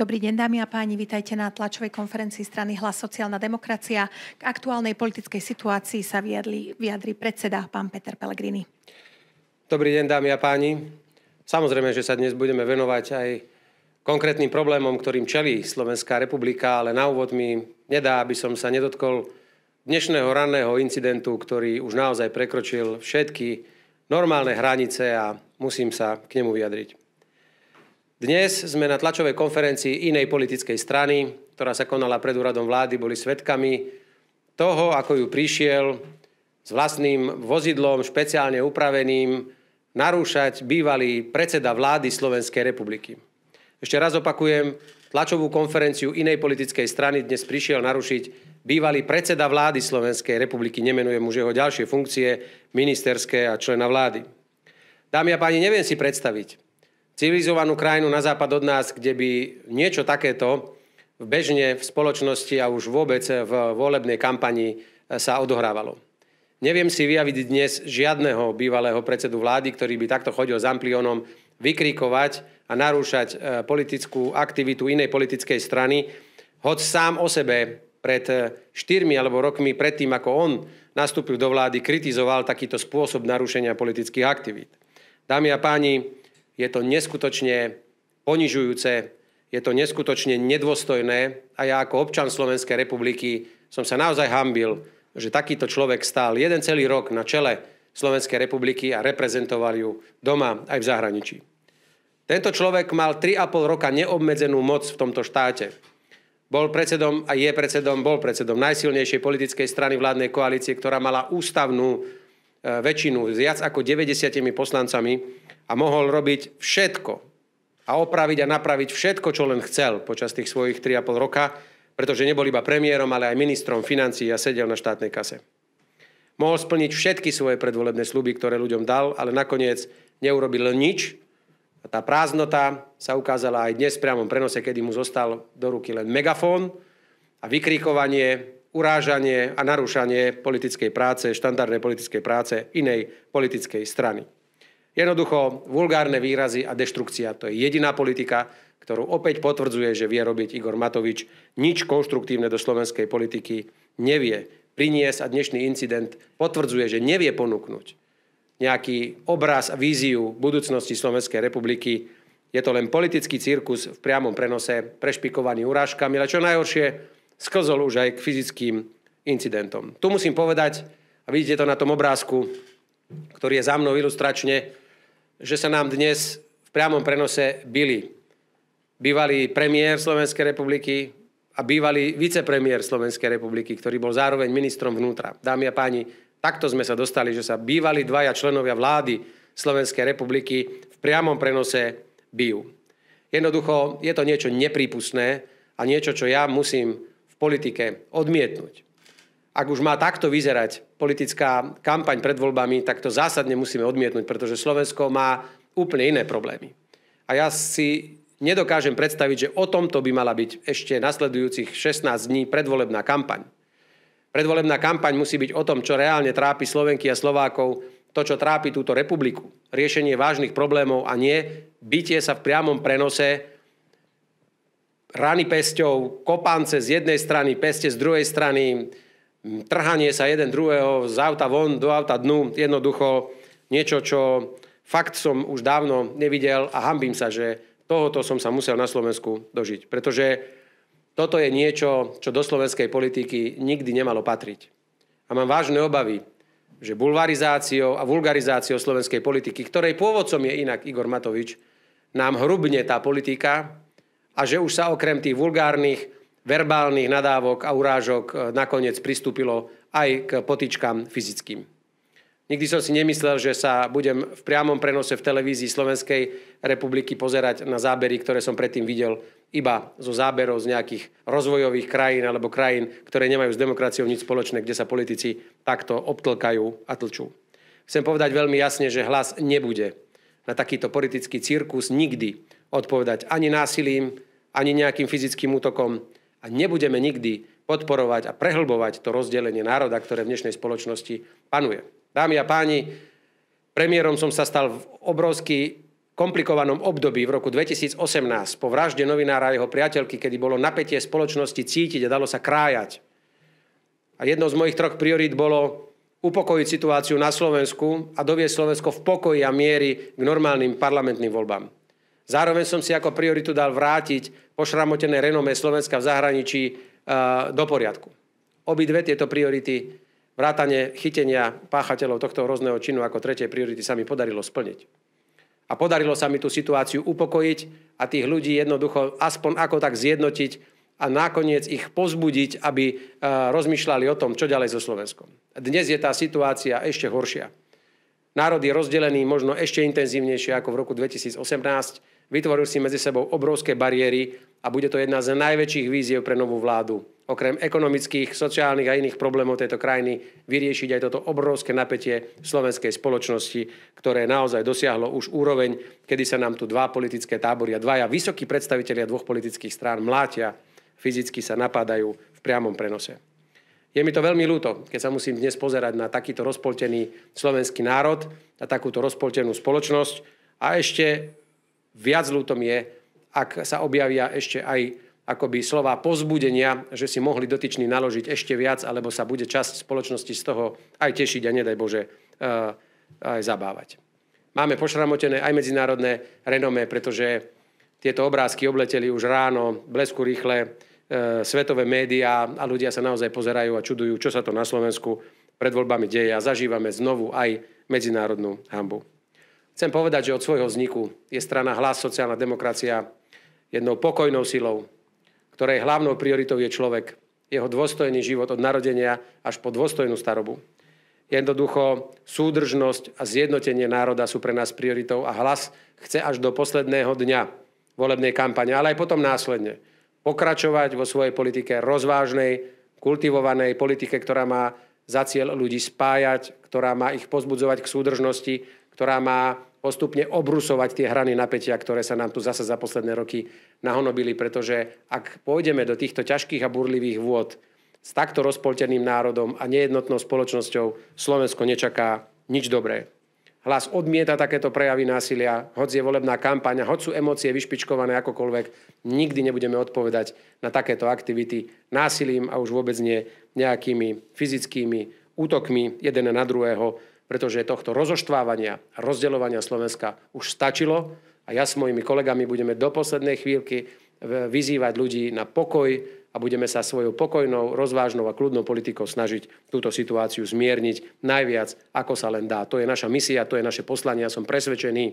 Dobrý deň, dámy a páni, vitajte na tlačovej konferencii strany Hlas sociálna demokracia. K aktuálnej politickej situácii sa vyjadli, vyjadri predseda pán Peter Pellegrini. Dobrý deň, dámy a páni. Samozrejme, že sa dnes budeme venovať aj konkrétnym problémom, ktorým čelí Slovenská republika, ale na úvod mi nedá, aby som sa nedotkol dnešného ranného incidentu, ktorý už naozaj prekročil všetky normálne hranice a musím sa k nemu vyjadriť. Dnes sme na tlačovej konferencii inej politickej strany, ktorá sa konala pred úradom vlády, boli svetkami toho, ako ju prišiel s vlastným vozidlom, špeciálne upraveným, narúšať bývalý predseda vlády Slovenskej republiky. Ešte raz opakujem, tlačovú konferenciu inej politickej strany dnes prišiel narušiť bývalý predseda vlády Slovenskej republiky, nemenujem už jeho ďalšie funkcie, ministerské a člena vlády. Dámy a páni, neviem si predstaviť, civilizovanú krajinu na západ od nás, kde by niečo takéto bežne v spoločnosti a už vôbec v volebnej kampani e, sa odohrávalo. Neviem si vyjaviť dnes žiadneho bývalého predsedu vlády, ktorý by takto chodil s amplionom vykrikovať a narúšať e, politickú aktivitu inej politickej strany, hoď sám o sebe pred e, štyrmi alebo rokmi predtým, ako on nastúpil do vlády, kritizoval takýto spôsob narušenia politických aktivít. Dámy a páni, je to neskutočne ponižujúce, je to neskutočne nedôstojné a ja ako občan Slovenskej republiky som sa naozaj hambil, že takýto človek stál jeden celý rok na čele Slovenskej republiky a reprezentoval ju doma aj v zahraničí. Tento človek mal 3,5 roka neobmedzenú moc v tomto štáte. Bol predsedom a je predsedom, bol predsedom najsilnejšej politickej strany vládnej koalície, ktorá mala ústavnú E, väčšinu s viac ako 90 poslancami a mohol robiť všetko a opraviť a napraviť všetko, čo len chcel počas tých svojich 3,5 roka, pretože nebol iba premiérom, ale aj ministrom financií a sedel na štátnej kase. Mohol splniť všetky svoje predvolebné sluby, ktoré ľuďom dal, ale nakoniec neurobil nič. A tá prázdnota sa ukázala aj dnes v priamom prenose, kedy mu zostal do ruky len megafón a vykrikovanie urážanie a narúšanie politickej práce, štandardnej politickej práce inej politickej strany. Jednoducho, vulgárne výrazy a deštrukcia. To je jediná politika, ktorú opäť potvrdzuje, že vie robiť Igor Matovič. Nič konštruktívne do slovenskej politiky nevie priniesť a dnešný incident potvrdzuje, že nevie ponúknuť nejaký obraz a víziu budúcnosti Slovenskej republiky. Je to len politický cirkus v priamom prenose, prešpikovaný urážkami, ale čo najhoršie, sklzol už aj k fyzickým incidentom. Tu musím povedať, a vidíte to na tom obrázku, ktorý je za mnou ilustračne, že sa nám dnes v priamom prenose byli bývalý premiér Slovenskej republiky a bývalý vicepremiér Slovenskej republiky, ktorý bol zároveň ministrom vnútra. Dámy a páni, takto sme sa dostali, že sa bývali dvaja členovia vlády Slovenskej republiky v priamom prenose bijú. Jednoducho je to niečo neprípustné a niečo, čo ja musím politike odmietnúť. Ak už má takto vyzerať politická kampaň pred voľbami, tak to zásadne musíme odmietnúť, pretože Slovensko má úplne iné problémy. A ja si nedokážem predstaviť, že o tomto by mala byť ešte nasledujúcich 16 dní predvolebná kampaň. Predvolebná kampaň musí byť o tom, čo reálne trápi Slovenky a Slovákov, to, čo trápi túto republiku, riešenie vážnych problémov a nie bytie sa v priamom prenose rany pesťou, kopance z jednej strany, peste z druhej strany, trhanie sa jeden druhého z auta von do auta dnu, jednoducho niečo, čo fakt som už dávno nevidel a hambím sa, že tohoto som sa musel na Slovensku dožiť. Pretože toto je niečo, čo do slovenskej politiky nikdy nemalo patriť. A mám vážne obavy, že bulvarizáciou a vulgarizáciou slovenskej politiky, ktorej pôvodcom je inak Igor Matovič, nám hrubne tá politika a že už sa okrem tých vulgárnych, verbálnych nadávok a urážok e, nakoniec pristúpilo aj k potičkám fyzickým. Nikdy som si nemyslel, že sa budem v priamom prenose v televízii Slovenskej republiky pozerať na zábery, ktoré som predtým videl iba zo záberov z nejakých rozvojových krajín alebo krajín, ktoré nemajú s demokraciou nič spoločné, kde sa politici takto obtlkajú a tlčú. Chcem povedať veľmi jasne, že hlas nebude na takýto politický cirkus nikdy odpovedať ani násilím, ani nejakým fyzickým útokom a nebudeme nikdy podporovať a prehlbovať to rozdelenie národa, ktoré v dnešnej spoločnosti panuje. Dámy a páni, premiérom som sa stal v obrovsky komplikovanom období v roku 2018 po vražde novinára a jeho priateľky, kedy bolo napätie spoločnosti cítiť a dalo sa krájať. A jednou z mojich troch priorít bolo upokojiť situáciu na Slovensku a dovieť Slovensko v pokoji a miery k normálnym parlamentným voľbám. Zároveň som si ako prioritu dal vrátiť pošramotené renomé Slovenska v zahraničí e, do poriadku. Obidve tieto priority, vrátanie chytenia páchateľov tohto hrozného činu ako tretej priority sa mi podarilo splniť. A podarilo sa mi tú situáciu upokojiť a tých ľudí jednoducho aspoň ako tak zjednotiť a nakoniec ich pozbudiť, aby e, rozmýšľali o tom, čo ďalej so Slovenskom. Dnes je tá situácia ešte horšia. Národ je rozdelený možno ešte intenzívnejšie ako v roku 2018. Vytvoril si medzi sebou obrovské bariéry a bude to jedna z najväčších víziev pre novú vládu. Okrem ekonomických, sociálnych a iných problémov tejto krajiny vyriešiť aj toto obrovské napätie slovenskej spoločnosti, ktoré naozaj dosiahlo už úroveň, kedy sa nám tu dva politické tábory a dvaja vysokí predstavitelia dvoch politických strán mlátia, fyzicky sa napadajú v priamom prenose. Je mi to veľmi ľúto, keď sa musím dnes pozerať na takýto rozpoltený slovenský národ, na takúto rozpoltenú spoločnosť. A ešte viac ľútom je, ak sa objavia ešte aj akoby slova pozbudenia, že si mohli dotyční naložiť ešte viac, alebo sa bude časť spoločnosti z toho aj tešiť a nedaj Bože eh, aj zabávať. Máme pošramotené aj medzinárodné renomé, pretože tieto obrázky obleteli už ráno, blesku rýchle, E, svetové médiá a ľudia sa naozaj pozerajú a čudujú, čo sa to na Slovensku pred voľbami deje a zažívame znovu aj medzinárodnú hambu. Chcem povedať, že od svojho vzniku je strana Hlas sociálna demokracia jednou pokojnou silou, ktorej hlavnou prioritou je človek, jeho dôstojný život od narodenia až po dôstojnú starobu. Jednoducho súdržnosť a zjednotenie národa sú pre nás prioritou a hlas chce až do posledného dňa volebnej kampane, ale aj potom následne pokračovať vo svojej politike rozvážnej, kultivovanej politike, ktorá má za cieľ ľudí spájať, ktorá má ich pozbudzovať k súdržnosti, ktorá má postupne obrusovať tie hrany napätia, ktoré sa nám tu zase za posledné roky nahonobili, pretože ak pôjdeme do týchto ťažkých a burlivých vôd s takto rozpolteným národom a nejednotnou spoločnosťou, Slovensko nečaká nič dobré. Hlas odmieta takéto prejavy násilia, hoď je volebná kampaň, hoď sú emócie vyšpičkované akokoľvek, nikdy nebudeme odpovedať na takéto aktivity násilím a už vôbec nie nejakými fyzickými útokmi jeden na druhého, pretože tohto rozoštvávania a rozdeľovania Slovenska už stačilo a ja s mojimi kolegami budeme do poslednej chvíľky vyzývať ľudí na pokoj, a budeme sa svojou pokojnou, rozvážnou a kľudnou politikou snažiť túto situáciu zmierniť najviac, ako sa len dá. To je naša misia, to je naše poslanie, ja som presvedčený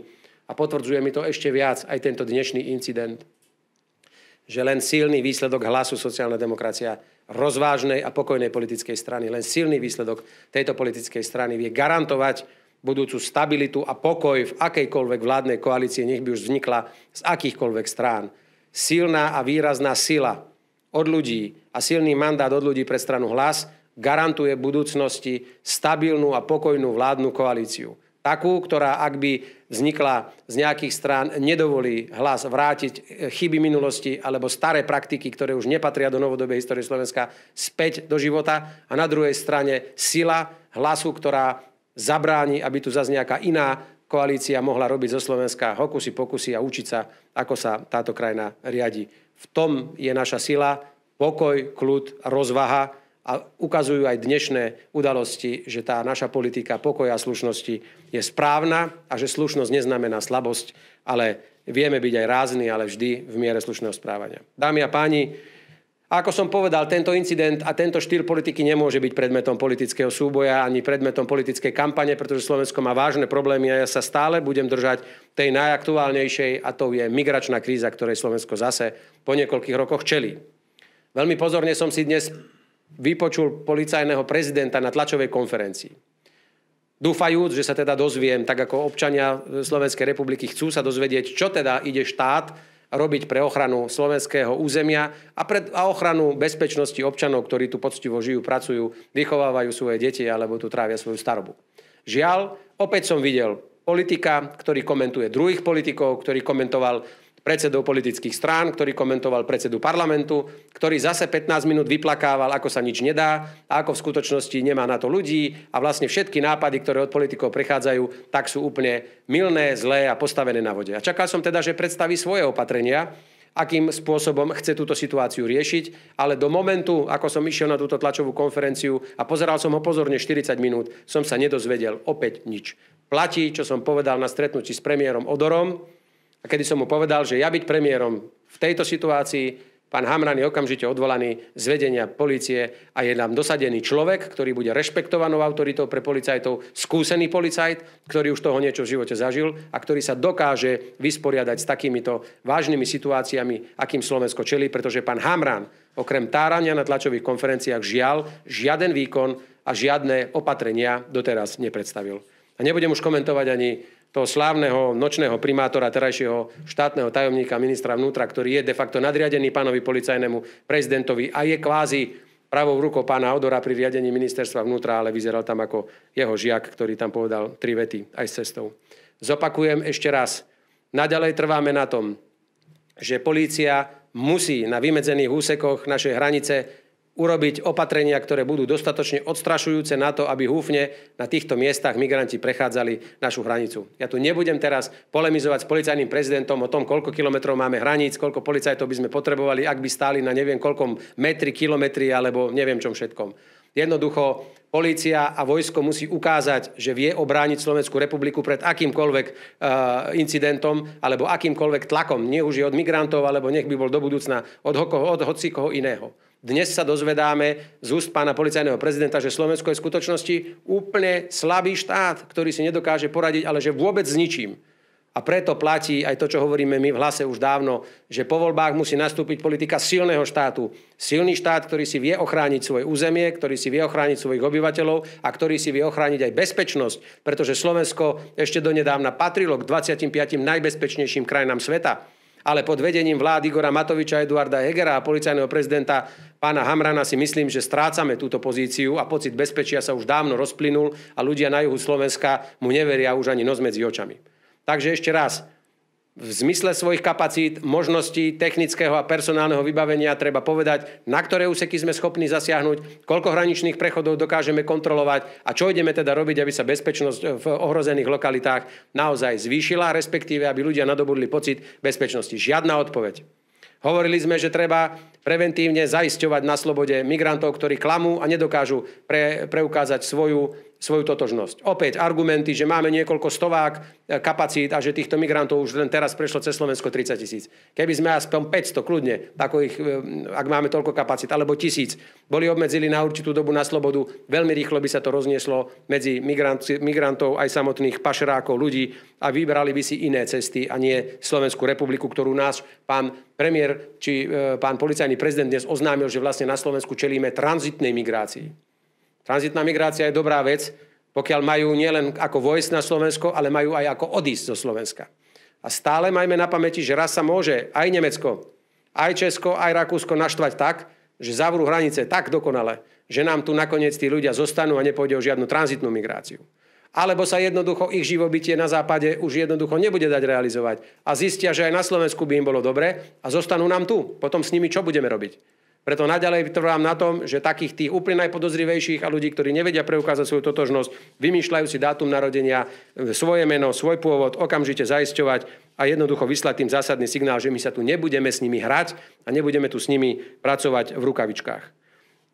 a potvrdzuje mi to ešte viac aj tento dnešný incident, že len silný výsledok hlasu sociálna demokracia rozvážnej a pokojnej politickej strany, len silný výsledok tejto politickej strany vie garantovať budúcu stabilitu a pokoj v akejkoľvek vládnej koalície, nech by už vznikla z akýchkoľvek strán. Silná a výrazná sila od ľudí a silný mandát od ľudí pre stranu hlas garantuje budúcnosti stabilnú a pokojnú vládnu koalíciu. Takú, ktorá ak by vznikla z nejakých strán, nedovolí hlas vrátiť eh, chyby minulosti alebo staré praktiky, ktoré už nepatria do novodobej histórie Slovenska, späť do života. A na druhej strane sila hlasu, ktorá zabráni, aby tu zase nejaká iná koalícia mohla robiť zo Slovenska hokusy pokusy a učiť sa, ako sa táto krajina riadi. V tom je naša sila, pokoj, kľud, rozvaha. A ukazujú aj dnešné udalosti, že tá naša politika pokoja a slušnosti je správna a že slušnosť neznamená slabosť, ale vieme byť aj rázni, ale vždy v miere slušného správania. Dámy a páni, ako som povedal, tento incident a tento štýl politiky nemôže byť predmetom politického súboja ani predmetom politickej kampane, pretože Slovensko má vážne problémy a ja sa stále budem držať tej najaktuálnejšej a to je migračná kríza, ktorej Slovensko zase po niekoľkých rokoch čelí. Veľmi pozorne som si dnes vypočul policajného prezidenta na tlačovej konferencii. Dúfajúc, že sa teda dozviem, tak ako občania Slovenskej republiky chcú sa dozvedieť, čo teda ide štát robiť pre ochranu slovenského územia a, pre, a ochranu bezpečnosti občanov, ktorí tu poctivo žijú, pracujú, vychovávajú svoje deti alebo tu trávia svoju starobu. Žiaľ, opäť som videl politika, ktorý komentuje druhých politikov, ktorý komentoval predsedov politických strán, ktorý komentoval predsedu parlamentu, ktorý zase 15 minút vyplakával, ako sa nič nedá a ako v skutočnosti nemá na to ľudí a vlastne všetky nápady, ktoré od politikov prichádzajú, tak sú úplne milné, zlé a postavené na vode. A čakal som teda, že predstaví svoje opatrenia, akým spôsobom chce túto situáciu riešiť, ale do momentu, ako som išiel na túto tlačovú konferenciu a pozeral som ho pozorne 40 minút, som sa nedozvedel opäť nič. Platí, čo som povedal na stretnutí s premiérom Odorom, a kedy som mu povedal, že ja byť premiérom v tejto situácii, pán Hamran je okamžite odvolaný z vedenia policie a je nám dosadený človek, ktorý bude rešpektovanou autoritou pre policajtov, skúsený policajt, ktorý už toho niečo v živote zažil a ktorý sa dokáže vysporiadať s takýmito vážnymi situáciami, akým Slovensko čelí, pretože pán Hamran okrem tárania na tlačových konferenciách žiaľ žiaden výkon a žiadne opatrenia doteraz nepredstavil. A nebudem už komentovať ani toho slávneho nočného primátora, terajšieho štátneho tajomníka, ministra vnútra, ktorý je de facto nadriadený pánovi policajnému prezidentovi a je kvázi pravou rukou pána Odora pri riadení ministerstva vnútra, ale vyzeral tam ako jeho žiak, ktorý tam povedal tri vety aj s cestou. Zopakujem ešte raz. Naďalej trváme na tom, že polícia musí na vymedzených úsekoch našej hranice urobiť opatrenia, ktoré budú dostatočne odstrašujúce na to, aby húfne na týchto miestach migranti prechádzali našu hranicu. Ja tu nebudem teraz polemizovať s policajným prezidentom o tom, koľko kilometrov máme hraníc, koľko policajtov by sme potrebovali, ak by stáli na neviem koľkom metri, kilometri alebo neviem čom všetkom. Jednoducho, polícia a vojsko musí ukázať, že vie obrániť Slovenskú republiku pred akýmkoľvek eh, incidentom alebo akýmkoľvek tlakom. Nie už je od migrantov, alebo nech by bol do budúcna od, od hocikoho iného. Dnes sa dozvedáme z úst pána policajného prezidenta, že Slovensko je v skutočnosti úplne slabý štát, ktorý si nedokáže poradiť, ale že vôbec s ničím. A preto platí aj to, čo hovoríme my v hlase už dávno, že po voľbách musí nastúpiť politika silného štátu. Silný štát, ktorý si vie ochrániť svoje územie, ktorý si vie ochrániť svojich obyvateľov a ktorý si vie ochrániť aj bezpečnosť, pretože Slovensko ešte donedávna patrilo k 25 najbezpečnejším krajinám sveta. Ale pod vedením vlády Igora Matoviča, Eduarda Hegera a policajného prezidenta pána Hamrana si myslím, že strácame túto pozíciu a pocit bezpečia sa už dávno rozplynul a ľudia na juhu Slovenska mu neveria už ani noc medzi očami. Takže ešte raz, v zmysle svojich kapacít, možností technického a personálneho vybavenia treba povedať, na ktoré úseky sme schopní zasiahnuť, koľko hraničných prechodov dokážeme kontrolovať a čo ideme teda robiť, aby sa bezpečnosť eh, v ohrozených lokalitách naozaj zvýšila, respektíve aby ľudia nadobudli pocit bezpečnosti. Žiadna odpoveď. Hovorili sme, že treba preventívne zaisťovať na slobode migrantov, ktorí klamú a nedokážu pre, preukázať svoju svoju totožnosť. Opäť argumenty, že máme niekoľko stovák e, kapacít a že týchto migrantov už len teraz prešlo cez Slovensko 30 tisíc. Keby sme aspoň 500 kľudne, ako ich, e, ak máme toľko kapacít, alebo tisíc, boli obmedzili na určitú dobu na slobodu, veľmi rýchlo by sa to roznieslo medzi migrantov aj samotných pašerákov, ľudí a vybrali by si iné cesty a nie Slovenskú republiku, ktorú náš pán premiér či e, pán policajný prezident dnes oznámil, že vlastne na Slovensku čelíme tranzitnej migrácii. Tranzitná migrácia je dobrá vec, pokiaľ majú nielen ako vojsť na Slovensko, ale majú aj ako odísť zo Slovenska. A stále majme na pamäti, že raz sa môže aj Nemecko, aj Česko, aj Rakúsko naštvať tak, že zavrú hranice tak dokonale, že nám tu nakoniec tí ľudia zostanú a nepôjde o žiadnu tranzitnú migráciu. Alebo sa jednoducho ich živobytie na západe už jednoducho nebude dať realizovať. A zistia, že aj na Slovensku by im bolo dobre a zostanú nám tu. Potom s nimi čo budeme robiť? Preto naďalej vytrvám na tom, že takých tých úplne najpodozrivejších a ľudí, ktorí nevedia preukázať svoju totožnosť, vymýšľajú si dátum narodenia, e, svoje meno, svoj pôvod, okamžite zaisťovať a jednoducho vyslať tým zásadný signál, že my sa tu nebudeme s nimi hrať a nebudeme tu s nimi pracovať v rukavičkách.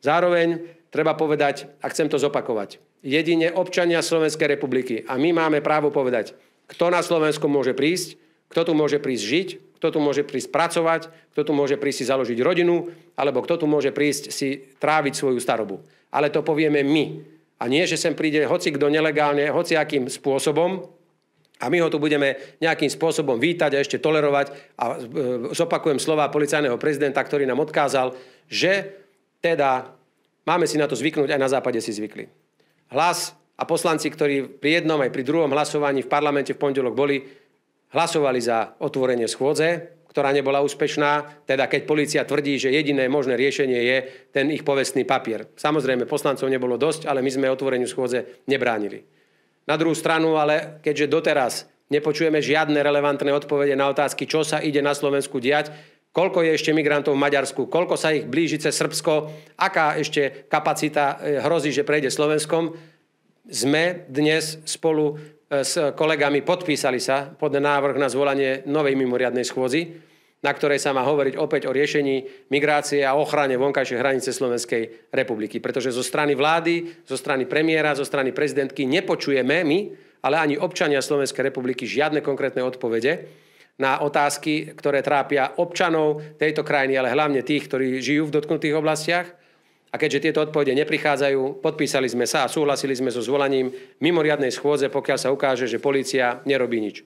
Zároveň treba povedať, a chcem to zopakovať, jedine občania Slovenskej republiky a my máme právo povedať, kto na Slovensku môže prísť, kto tu môže prísť žiť, kto tu môže prísť pracovať, kto tu môže prísť si založiť rodinu, alebo kto tu môže prísť si tráviť svoju starobu. Ale to povieme my. A nie, že sem príde hoci kto nelegálne, hoci akým spôsobom, a my ho tu budeme nejakým spôsobom vítať a ešte tolerovať. A e, zopakujem slova policajného prezidenta, ktorý nám odkázal, že teda máme si na to zvyknúť, aj na západe si zvykli. Hlas a poslanci, ktorí pri jednom aj pri druhom hlasovaní v parlamente v pondelok boli, hlasovali za otvorenie schôdze, ktorá nebola úspešná, teda keď policia tvrdí, že jediné možné riešenie je ten ich povestný papier. Samozrejme, poslancov nebolo dosť, ale my sme otvoreniu schôdze nebránili. Na druhú stranu, ale keďže doteraz nepočujeme žiadne relevantné odpovede na otázky, čo sa ide na Slovensku diať, koľko je ešte migrantov v Maďarsku, koľko sa ich blíži cez Srbsko, aká ešte kapacita eh, hrozí, že prejde Slovenskom, sme dnes spolu E, s kolegami podpísali sa pod návrh na zvolanie novej mimoriadnej schôdzi, na ktorej sa má hovoriť opäť o riešení migrácie a ochrane vonkajšej hranice Slovenskej republiky. Pretože zo strany vlády, zo strany premiéra, zo strany prezidentky nepočujeme my, ale ani občania Slovenskej republiky žiadne konkrétne odpovede na otázky, ktoré trápia občanov tejto krajiny, ale hlavne tých, ktorí žijú v dotknutých oblastiach – a keďže tieto odpovede neprichádzajú, podpísali sme sa a súhlasili sme so zvolaním mimoriadnej schôdze, pokiaľ sa ukáže, že policia nerobí nič.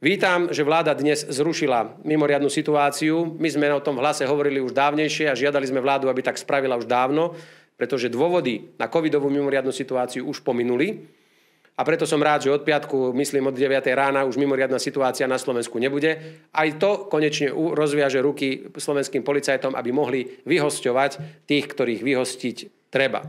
Vítam, že vláda dnes zrušila mimoriadnu situáciu. My sme o tom v hlase hovorili už dávnejšie a žiadali sme vládu, aby tak spravila už dávno, pretože dôvody na covidovú mimoriadnu situáciu už pominuli a preto som rád, že od piatku, myslím od 9. rána, už mimoriadná situácia na Slovensku nebude. Aj to konečne rozviaže ruky slovenským policajtom, aby mohli vyhosťovať tých, ktorých vyhostiť treba.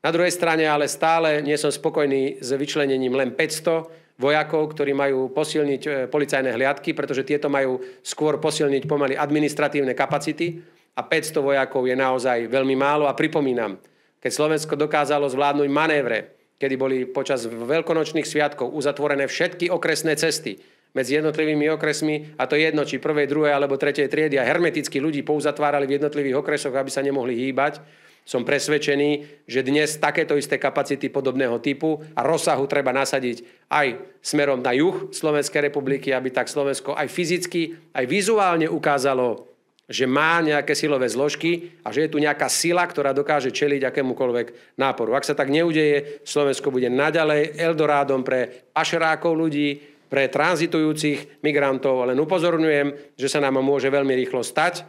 Na druhej strane ale stále nie som spokojný s vyčlenením len 500 vojakov, ktorí majú posilniť e, policajné hliadky, pretože tieto majú skôr posilniť pomaly administratívne kapacity a 500 vojakov je naozaj veľmi málo a pripomínam, keď Slovensko dokázalo zvládnuť manévre, kedy boli počas veľkonočných sviatkov uzatvorené všetky okresné cesty medzi jednotlivými okresmi a to jedno, či prvej, druhej alebo tretej triedy a hermeticky ľudí pouzatvárali v jednotlivých okresoch, aby sa nemohli hýbať. Som presvedčený, že dnes takéto isté kapacity podobného typu a rozsahu treba nasadiť aj smerom na juh Slovenskej republiky, aby tak Slovensko aj fyzicky, aj vizuálne ukázalo že má nejaké silové zložky a že je tu nejaká sila, ktorá dokáže čeliť akémukoľvek náporu. Ak sa tak neudeje, Slovensko bude naďalej Eldorádom pre pašerákov ľudí, pre tranzitujúcich migrantov. Len upozorňujem, že sa nám môže veľmi rýchlo stať,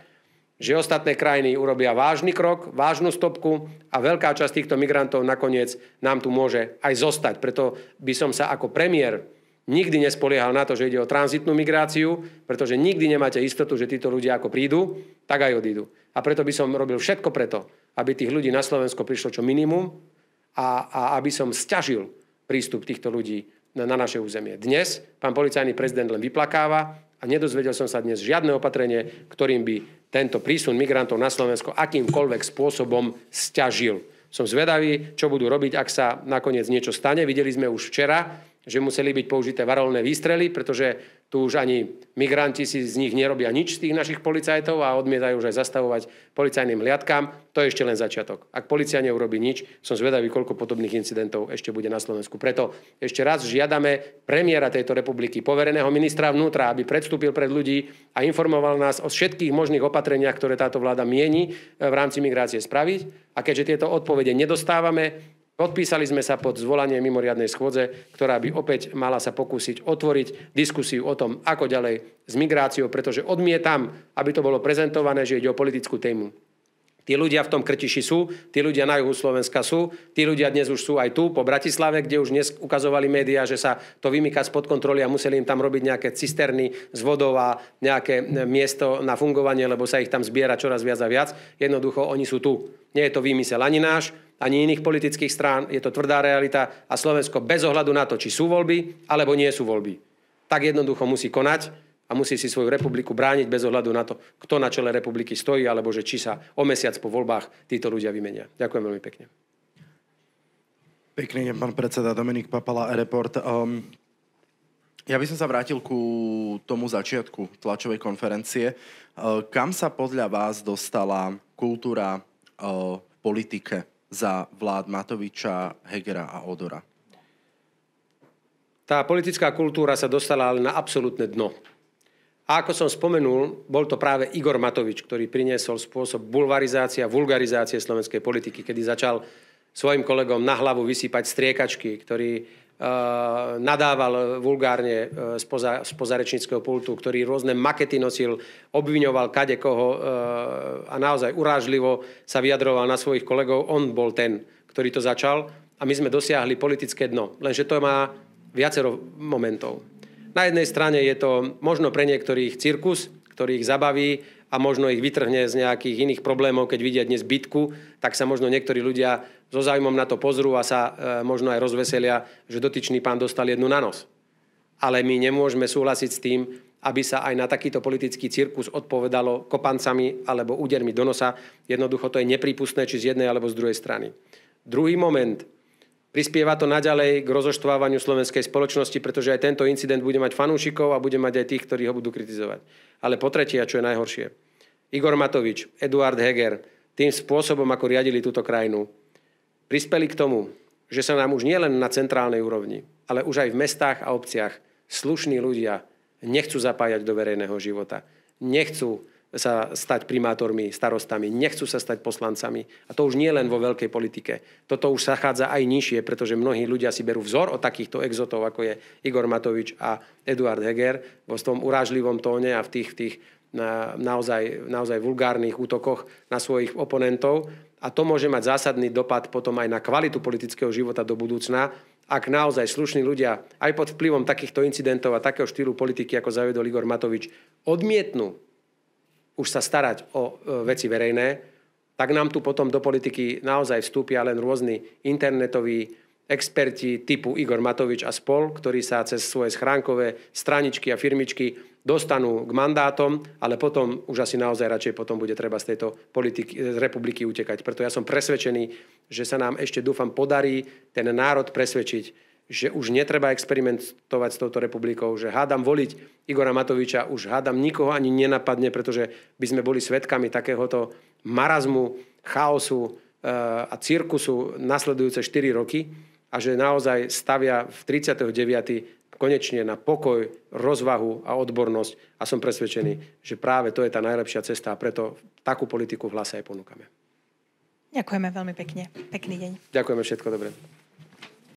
že ostatné krajiny urobia vážny krok, vážnu stopku a veľká časť týchto migrantov nakoniec nám tu môže aj zostať. Preto by som sa ako premiér nikdy nespoliehal na to, že ide o tranzitnú migráciu, pretože nikdy nemáte istotu, že títo ľudia ako prídu, tak aj odídu. A preto by som robil všetko preto, aby tých ľudí na Slovensko prišlo čo minimum a, a aby som stiažil prístup týchto ľudí na, na naše územie. Dnes pán policajný prezident len vyplakáva a nedozvedel som sa dnes žiadne opatrenie, ktorým by tento prísun migrantov na Slovensko akýmkoľvek spôsobom stiažil. Som zvedavý, čo budú robiť, ak sa nakoniec niečo stane. Videli sme už včera, že museli byť použité varovné výstrely, pretože tu už ani migranti si z nich nerobia nič, z tých našich policajtov a odmietajú už aj zastavovať policajným hliadkám. To je ešte len začiatok. Ak policia neurobi nič, som zvedavý, koľko podobných incidentov ešte bude na Slovensku. Preto ešte raz žiadame premiéra tejto republiky, povereného ministra vnútra, aby predstúpil pred ľudí a informoval nás o všetkých možných opatreniach, ktoré táto vláda mieni eh, v rámci migrácie spraviť. A keďže tieto odpovede nedostávame, Podpísali sme sa pod zvolanie mimoriadnej schôdze, ktorá by opäť mala sa pokúsiť otvoriť diskusiu o tom, ako ďalej s migráciou, pretože odmietam, aby to bolo prezentované, že ide o politickú tému. Tí ľudia v tom Krtiši sú, tí ľudia na juhu Slovenska sú, tí ľudia dnes už sú aj tu po Bratislave, kde už dnes ukazovali médiá, že sa to vymýka spod kontroly a museli im tam robiť nejaké cisterny z vodou a nejaké e, miesto na fungovanie, lebo sa ich tam zbiera čoraz viac a viac. Jednoducho oni sú tu. Nie je to výmysel ani náš, ani iných politických strán. Je to tvrdá realita a Slovensko bez ohľadu na to, či sú voľby alebo nie sú voľby, tak jednoducho musí konať a musí si svoju republiku brániť bez ohľadu na to, kto na čele republiky stojí, alebo že či sa o mesiac po voľbách títo ľudia vymenia. Ďakujem veľmi pekne. Pekný deň, pán predseda Dominik Papala, Report. Um, ja by som sa vrátil ku tomu začiatku tlačovej konferencie. Uh, kam sa podľa vás dostala kultúra uh, politike? za vlád Matoviča, Hegera a Odora? Tá politická kultúra sa dostala ale na absolútne dno. A ako som spomenul, bol to práve Igor Matovič, ktorý priniesol spôsob a vulgarizácie slovenskej politiky, kedy začal svojim kolegom na hlavu vysypať striekačky, ktorý Eh, nadával vulgárne spoza, eh, spoza rečníckého pultu, ktorý rôzne makety nosil, obviňoval kade koho eh, a naozaj urážlivo sa vyjadroval na svojich kolegov. On bol ten, ktorý to začal a my sme dosiahli politické dno. Lenže to má viacero momentov. Na jednej strane je to možno pre niektorých cirkus, ktorý ich zabaví a možno ich vytrhne z nejakých iných problémov, keď vidia dnes bytku, tak sa možno niektorí ľudia so záujmom na to pozrú a sa e, možno aj rozveselia, že dotyčný pán dostal jednu na nos. Ale my nemôžeme súhlasiť s tým, aby sa aj na takýto politický cirkus odpovedalo kopancami alebo údermi do nosa. Jednoducho to je nepripustné, či z jednej alebo z druhej strany. Druhý moment, Prispieva to naďalej k rozoštvávaniu slovenskej spoločnosti, pretože aj tento incident bude mať fanúšikov a bude mať aj tých, ktorí ho budú kritizovať. Ale po tretie, a čo je najhoršie, Igor Matovič, Eduard Heger, tým spôsobom, ako riadili túto krajinu, prispeli k tomu, že sa nám už nielen na centrálnej úrovni, ale už aj v mestách a obciach slušní ľudia nechcú zapájať do verejného života. Nechcú sa stať primátormi, starostami, nechcú sa stať poslancami. A to už nie len vo veľkej politike. Toto už sa chádza aj nižšie, pretože mnohí ľudia si berú vzor od takýchto exotov, ako je Igor Matovič a Eduard Heger, vo tom urážlivom tóne a v tých, v tých na, naozaj, naozaj vulgárnych útokoch na svojich oponentov. A to môže mať zásadný dopad potom aj na kvalitu politického života do budúcna, ak naozaj slušní ľudia aj pod vplyvom takýchto incidentov a takého štýlu politiky, ako zavedol Igor Matovič, odmietnú už sa starať o e, veci verejné, tak nám tu potom do politiky naozaj vstúpia len rôzni internetoví experti typu Igor Matovič a spol, ktorí sa cez svoje schránkové straničky a firmičky dostanú k mandátom, ale potom už asi naozaj radšej potom bude treba z tejto politiky, z republiky utekať. Preto ja som presvedčený, že sa nám ešte, dúfam, podarí ten národ presvedčiť, že už netreba experimentovať s touto republikou, že hádam voliť Igora Matoviča, už hádam nikoho ani nenapadne, pretože by sme boli svetkami takéhoto marazmu, chaosu e, a cirkusu nasledujúce 4 roky a že naozaj stavia v 39. konečne na pokoj, rozvahu a odbornosť a som presvedčený, že práve to je tá najlepšia cesta a preto takú politiku v hlase aj ponúkame. Ďakujeme veľmi pekne. Pekný deň. Ďakujeme všetko dobre.